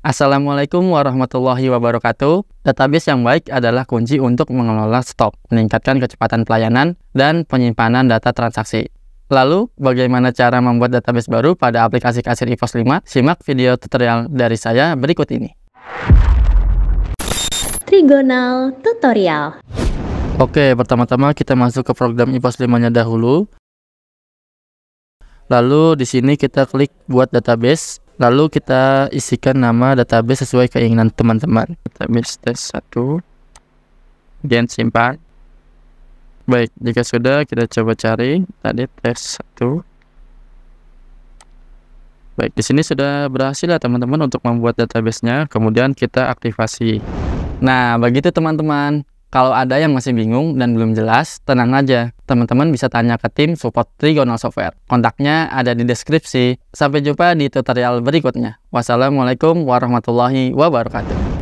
Assalamualaikum warahmatullahi wabarakatuh. Database yang baik adalah kunci untuk mengelola stok, meningkatkan kecepatan pelayanan, dan penyimpanan data transaksi. Lalu, bagaimana cara membuat database baru pada aplikasi kasir EVOS 5? Simak video tutorial dari saya berikut ini. Trigonal Tutorial Oke, pertama-tama kita masuk ke program EVOS 5-nya dahulu. Lalu, di sini kita klik buat database. Lalu kita isikan nama database sesuai keinginan teman-teman. Database test 1. dan simpan. Baik, jika sudah kita coba cari tadi test 1. Baik, di sini sudah berhasil ya teman-teman untuk membuat database nya Kemudian kita aktifasi. Nah, begitu teman-teman. Kalau ada yang masih bingung dan belum jelas, tenang aja. Teman-teman bisa tanya ke tim support Trigonal Software. Kontaknya ada di deskripsi. Sampai jumpa di tutorial berikutnya. Wassalamualaikum warahmatullahi wabarakatuh.